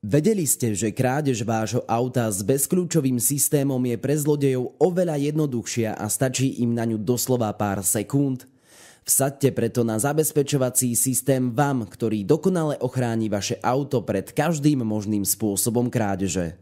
Vedeli ste, že krádež vášho auta s bezkľúčovým systémom je pre zlodejov oveľa jednoduchšia a stačí im na ňu doslova pár sekúnd? Vsaďte preto na zabezpečovací systém VAM, ktorý dokonale ochráni vaše auto pred každým možným spôsobom krádeže.